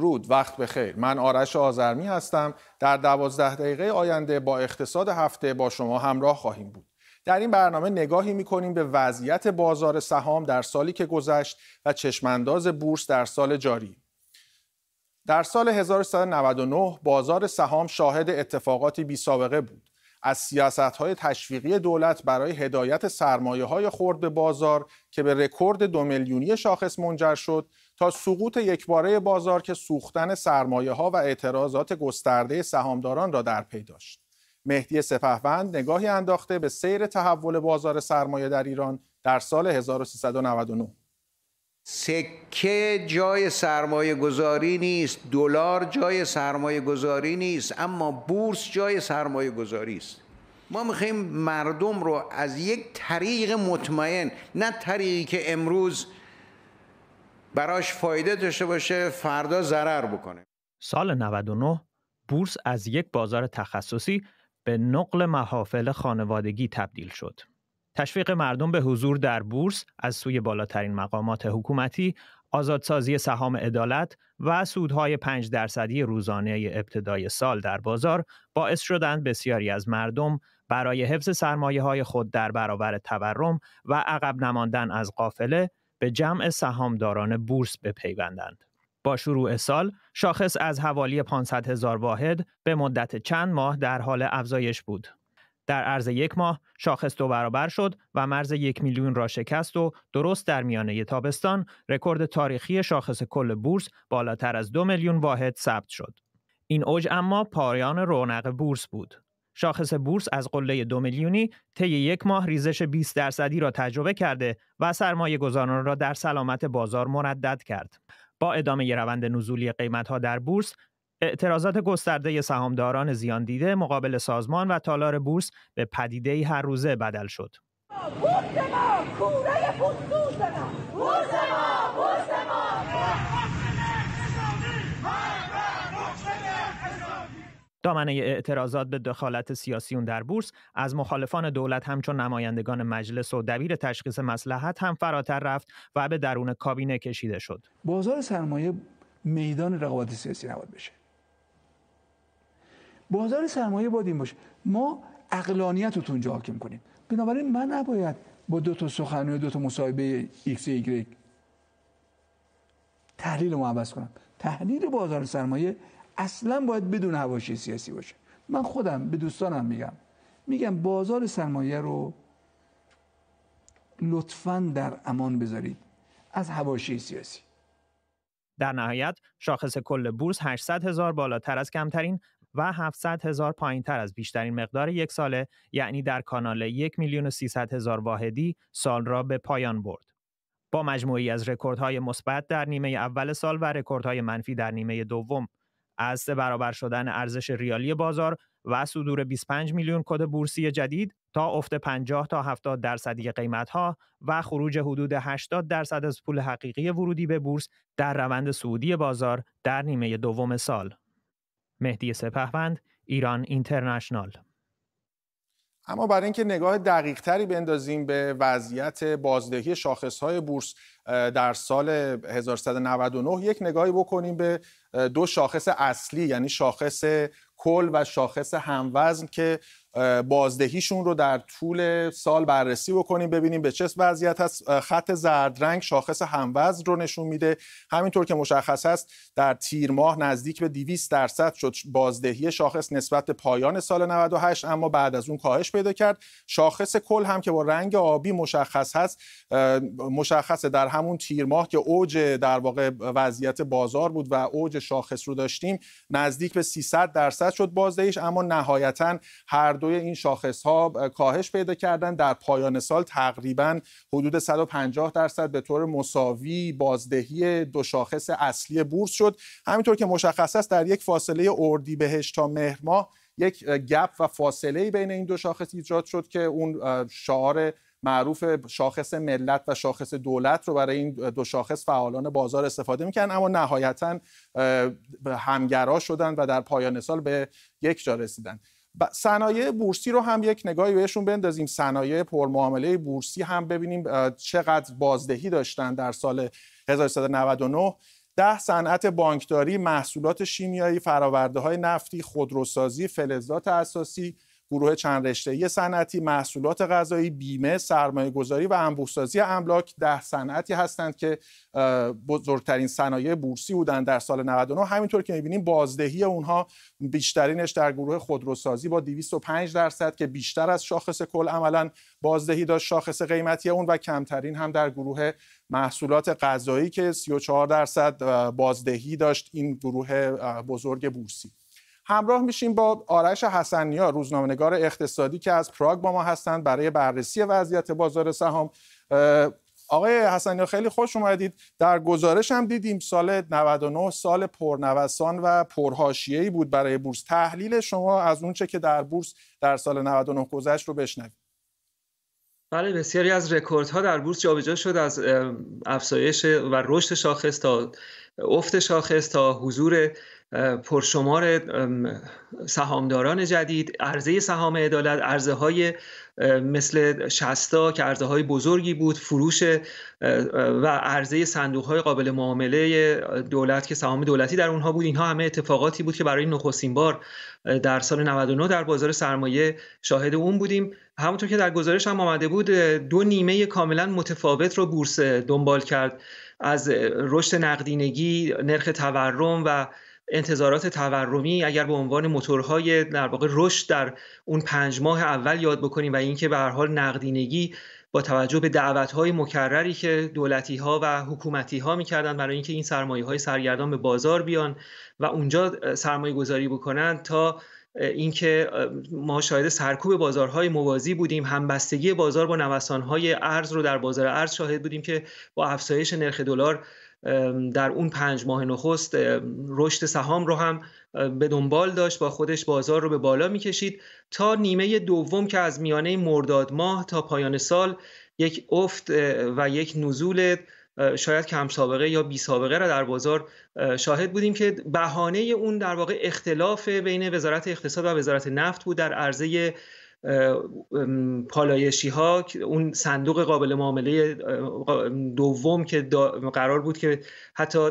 درود وقت بخیر من آرش آزرمی هستم در دوازده دقیقه آینده با اقتصاد هفته با شما همراه خواهیم بود در این برنامه نگاهی میکنیم به وضعیت بازار سهام در سالی که گذشت و چشمانداز بورس در سال جاری در سال 1399 بازار سهام شاهد اتفاقاتی بی سابقه بود از سیاست های تشویقی دولت برای هدایت سرمایه های خورد به بازار که به رکورد دو میلیونی شاخص منجر شد تا سقوط یکباره بازار که سوختن سرمایه ها و اعتراضات گسترده سهامداران را در پی داشت. مهدی سپهوند نگاهی انداخته به سیر تحول بازار سرمایه در ایران در سال 1399 سکه جای سرمایه گذاری نیست دلار جای سرمایه گذاری نیست اما بورس جای سرمایه گذاری است ما میخوایم مردم رو از یک طریق مطمئن نه طریقی که امروز براش فایده داشته باشه فردا ضرر بکنه سال 99 بورس از یک بازار تخصصی به نقل محافل خانوادگی تبدیل شد. تشویق مردم به حضور در بورس از سوی بالاترین مقامات حکومتی، آزادسازی سهام عدالت و سودهای 5 درصدی روزانه ابتدای سال در بازار باعث شدند بسیاری از مردم برای حفظ سرمایه های خود در برابر تورم و عقب نماندن از قافله به جمع سهامداران بورس بپیوندند. با شروع سال، شاخص از حوالی 500 هزار واحد به مدت چند ماه در حال افزایش بود. در عرض یک ماه شاخص دو برابر شد و مرز یک میلیون را شکست و درست در میانه ی تابستان رکورد تاریخی شاخص کل بورس بالاتر از دو میلیون واحد ثبت شد. این اوج اما پایان رونق بورس بود. شاخص بورس از قله دو میلیونی طی یک ماه ریزش 20 درصدی را تجربه کرده و سرمایه گذاران را در سلامت بازار مردد کرد. با ادامه روند نزولی قیمتها در بورس، اعتراضات گسترده سهامداران زیان دیده مقابل سازمان و تالار بورس به پدیده هر روزه بدل شد. دامنه اعتراضات به دخالت سیاسیون در بورس از مخالفان دولت همچون نمایندگان مجلس و دبیر تشخیص مسلحت هم فراتر رفت و به درون کابینه کشیده شد بازار سرمایه میدان رقابت سیاسی نباید بشه بازار سرمایه باید این باشه ما اقلانیت رو حاکم کنیم بنابراین من نباید با دو تا سخن و دو تا مصاحبه ایکس ایگریک تحلیل رو کنم تحلیل بازار سرمایه اصلا باید بدون هواشی سیاسی باشه من خودم به دوستانم میگم میگم بازار سرمایه رو لطفا در امان بذارید از هواشی سیاسی در نهایت شاخص کل بورس 800 هزار بالاتر از کمترین و 700 هزار پایین تر از بیشترین مقدار یک ساله یعنی در کانال یک میلیون و هزار واحدی سال را به پایان برد. با مجموعی از رکوردهای مثبت در نیمه اول سال و رکوردهای منفی در نیمه دوم از سه برابر شدن ارزش ریالی بازار و صدور 25 میلیون کد بورسی جدید تا افت 50 تا 70 درصدی قیمت ها و خروج حدود 80 درصد از پول حقیقی ورودی به بورس در روند سعودی بازار در نیمه دوم سال. مهدی سپهوند، ایران اینترنشنال اما برای اینکه نگاه دقیق تری بندازیم به وضعیت بازدهی شاخص های بورس در سال 1199 یک نگاهی بکنیم به دو شاخص اصلی یعنی شاخص کل و شاخص هموزن که بازدهیشون رو در طول سال بررسی بکنیم ببینیم به چه وضعیت هست خط زرد رنگ شاخص هموز رو نشون میده همینطور که مشخص هست در تیر ماه نزدیک به 200 درصد شد بازدهی شاخص نسبت پایان سال 98 اما بعد از اون کاهش پیدا کرد شاخص کل هم که با رنگ آبی مشخص هست مشخص در همون تیر ماه که اوج در واقع وضعیت بازار بود و اوج شاخص رو داشتیم نزدیک به 300 درصد شد بازدهیش اما نهایتا هر دوی این شاخص ها کاهش پیدا کردن در پایان سال تقریبا حدود 150 درصد به طور مساوی بازدهی دو شاخص اصلی بورس شد همینطور که مشخص است در یک فاصله بهش تا مهر ماه یک گپ و فاصله بین این دو شاخص ایجاد شد که اون شعار معروف شاخص ملت و شاخص دولت رو برای این دو شاخص فعالان بازار استفاده میکنن اما نهایتا همگرا شدن و در پایان سال به یک جا رسیدن صنایع بورسی رو هم یک نگاهی بهشون بندازیم صنایع پرمعامله بورسی هم ببینیم چقدر بازدهی داشتن در سال 1399 ده صنعت بانکداری محصولات شیمیایی فراورده های نفتی خودروسازی فلزات اساسی گروه چند رشته صنعتی محصولات غذایی بیمه سرمایه گذاری و انبوهسازی املاک ده صنعتی هستند که بزرگترین صنایع بورسی بودند در سال 99 همینطور که میبینیم بازدهی اونها بیشترینش در گروه خودروسازی با 205 درصد که بیشتر از شاخص کل عملا بازدهی داشت شاخص قیمتی اون و کمترین هم در گروه محصولات غذایی که 34 درصد بازدهی داشت این گروه بزرگ بورسی همراه میشیم با آرش حسنیا روزنامه‌نگار اقتصادی که از پراگ با ما هستند برای بررسی وضعیت بازار سهام آقای حسنیا خیلی خوش اومدید در گزارش هم دیدیم سال 99 سال پرنوسان و ای بود برای بورس تحلیل شما از اونچه که در بورس در سال 99 گذشت رو بشنوید بله بسیاری از رکوردها در بورس جابجا شد از افزایش و رشد شاخص تا افت شاخص تا حضور پرشمار سهامداران جدید عرضه سهام عدالت عرضه های مثل شستا که عرضه های بزرگی بود فروش و عرضه صندوق های قابل معامله دولت که سهام دولتی در اونها بود اینها همه اتفاقاتی بود که برای نخستین بار در سال 99 در بازار سرمایه شاهد اون بودیم همونطور که در گزارش هم آمده بود دو نیمه کاملا متفاوت رو بورس دنبال کرد از رشد نقدینگی نرخ تورم و انتظارات تورمی اگر به عنوان موتورهای در واقع رشد در اون پنج ماه اول یاد بکنیم و اینکه به هر حال نقدینگی با توجه به دعوت‌های مکرری که دولتی ها و حکومتی ها برای اینکه این سرمایه های سرگردان به بازار بیان و اونجا سرمایه گذاری بکنن تا اینکه ما شاهد سرکوب بازارهای موازی بودیم همبستگی بازار با نوسانهای ارز رو در بازار ارز شاهد بودیم که با افزایش نرخ دلار در اون پنج ماه نخست رشد سهام رو هم به دنبال داشت با خودش بازار رو به بالا میکشید تا نیمه دوم که از میانه مرداد ماه تا پایان سال یک افت و یک نزول شاید کم سابقه یا بی سابقه را در بازار شاهد بودیم که بهانه اون در واقع اختلاف بین وزارت اقتصاد و وزارت نفت بود در عرضه پالایشی ها اون صندوق قابل معامله دوم که قرار بود که حتی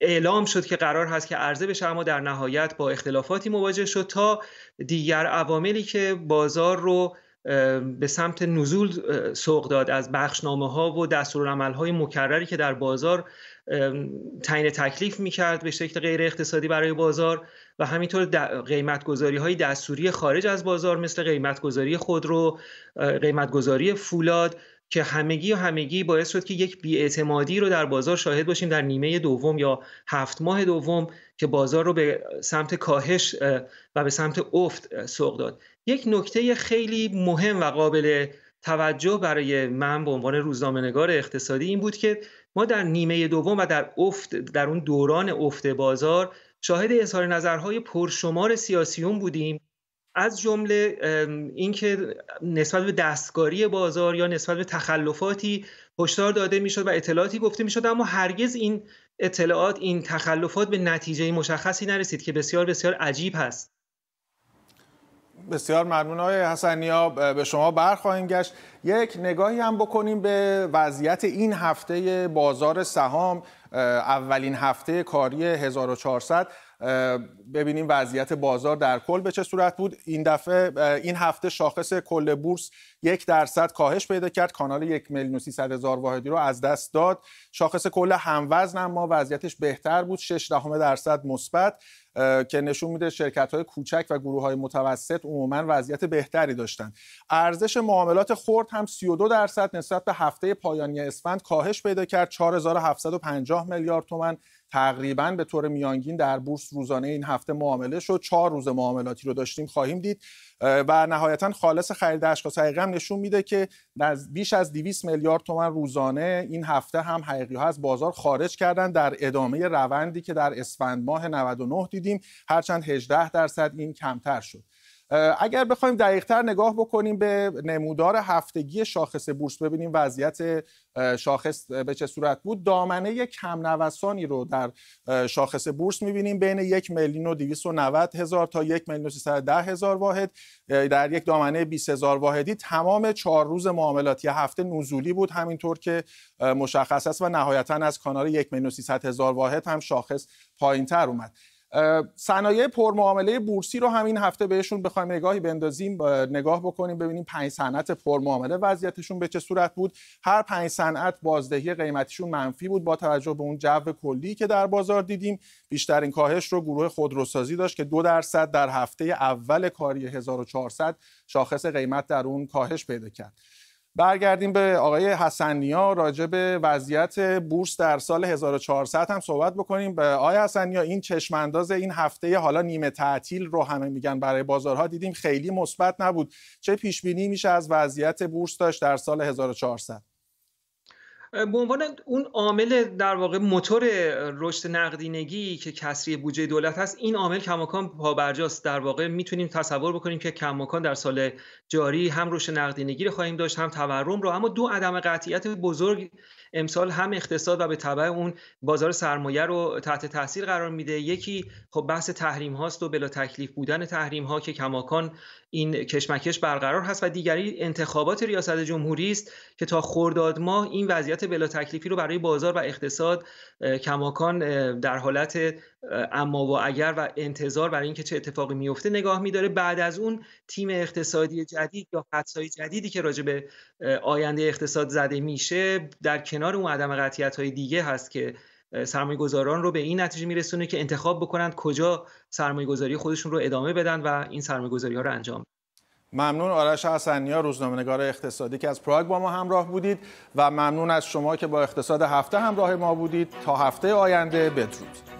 اعلام شد که قرار هست که عرضه بشه اما در نهایت با اختلافاتی مواجه شد تا دیگر عواملی که بازار رو به سمت نزول سوق داد از بخشنامه ها و دستورالعمل های مکرری که در بازار تعیین تکلیف میکرد به شکل غیر اقتصادی برای بازار و همینطور قیمتگذاری های دستوری خارج از بازار مثل قیمتگذاری خودرو قیمتگذاری فولاد که همگی و همگی باعث شد که یک بیاعتمادی رو در بازار شاهد باشیم در نیمه دوم یا هفت ماه دوم که بازار رو به سمت کاهش و به سمت افت سوق داد یک نکته خیلی مهم و قابل توجه برای من به عنوان روزنامه‌نگار اقتصادی این بود که ما در نیمه دوم و در افت در اون دوران افت بازار شاهد اظهار نظرهای پرشمار سیاسیون بودیم از جمله اینکه نسبت به دستکاری بازار یا نسبت به تخلفاتی هشدار داده میشد و اطلاعاتی گفته میشد اما هرگز این اطلاعات این تخلفات به نتیجه مشخصی نرسید که بسیار بسیار عجیب هست بسیار ممنون های حسنیا به شما برخواهیم گشت یک نگاهی هم بکنیم به وضعیت این هفته بازار سهام اولین هفته کاری 1400 ببینیم وضعیت بازار در کل به چه صورت بود این دفعه این هفته شاخص کل بورس یک درصد کاهش پیدا کرد کانال یک میلیون و هزار واحدی رو از دست داد شاخص کل هموزن اما وضعیتش بهتر بود 6 دهم درصد مثبت که نشون میده شرکت های کوچک و گروه های متوسط عموما وضعیت بهتری داشتند ارزش معاملات خرد هم 32 درصد نسبت به هفته پایانی اسفند کاهش پیدا کرد 4750 میلیارد تومن تقریبا به طور میانگین در بورس روزانه این هفته معامله شد چهار روز معاملاتی رو داشتیم خواهیم دید و نهایتا خالص خرید اشخاص حقیقی هم نشون میده که بیش از 200 میلیارد تومن روزانه این هفته هم حقیقی ها از بازار خارج کردن در ادامه روندی که در اسفند ماه 99 دیدیم هرچند 18 درصد این کمتر شد اگر بخوایم دقیقتر نگاه بکنیم به نمودار هفتگی شاخص بورس ببینیم وضعیت شاخص به چه صورت بود دامنه کم نوسانی رو در شاخص بورس میبینیم بین یک میلیون و هزار تا یک میلیون و ده هزار واحد در یک دامنه 20 هزار واحدی تمام چهار روز معاملاتی هفته نزولی بود همینطور که مشخص است و نهایتا از کانال یک میلیون و هزار واحد هم شاخص تر اومد صنایع پرمعامله بورسی رو همین هفته بهشون بخوایم نگاهی بندازیم نگاه بکنیم ببینیم پنج صنعت پرمعامله وضعیتشون به چه صورت بود هر پنج صنعت بازدهی قیمتیشون منفی بود با توجه به اون جو کلی که در بازار دیدیم بیشترین کاهش رو گروه خودروسازی داشت که دو درصد در هفته اول کاری 1400 شاخص قیمت در اون کاهش پیدا کرد برگردیم به آقای حسنیا راجع به وضعیت بورس در سال 1400 هم صحبت بکنیم به آقای حسنیا این چشم انداز این هفته حالا نیمه تعطیل رو همه میگن برای بازارها دیدیم خیلی مثبت نبود چه پیش بینی میشه از وضعیت بورس داشت در سال 1400 به عنوان اون عامل در واقع موتور رشد نقدینگی که کسری بودجه دولت هست این عامل کماکان پابرجاست در واقع میتونیم تصور بکنیم که کماکان در سال جاری هم رشد نقدینگی رو خواهیم داشت هم تورم رو اما دو عدم قطعیت بزرگ امسال هم اقتصاد و به تبع اون بازار سرمایه رو تحت تاثیر قرار میده یکی خب بحث تحریم هاست و بلا تکلیف بودن تحریم ها که کماکان این کشمکش برقرار هست و دیگری انتخابات ریاست جمهوری است که تا خرداد ماه این وضعیت بلا تکلیفی رو برای بازار و اقتصاد کماکان در حالت اما و اگر و انتظار برای اینکه چه اتفاقی میفته نگاه میداره بعد از اون تیم اقتصادی جدید یا حدسای جدیدی که راجع به آینده اقتصاد زده میشه در کنار اون عدم قطعیت های دیگه هست که سرمایه گذاران رو به این نتیجه میرسونه که انتخاب بکنند کجا سرمایه گذاری خودشون رو ادامه بدن و این سرمایه گذاری ها رو انجام ممنون آرش حسنیا روزنامه‌نگار اقتصادی که از پراگ با ما همراه بودید و ممنون از شما که با اقتصاد هفته همراه ما بودید تا هفته آینده بدرود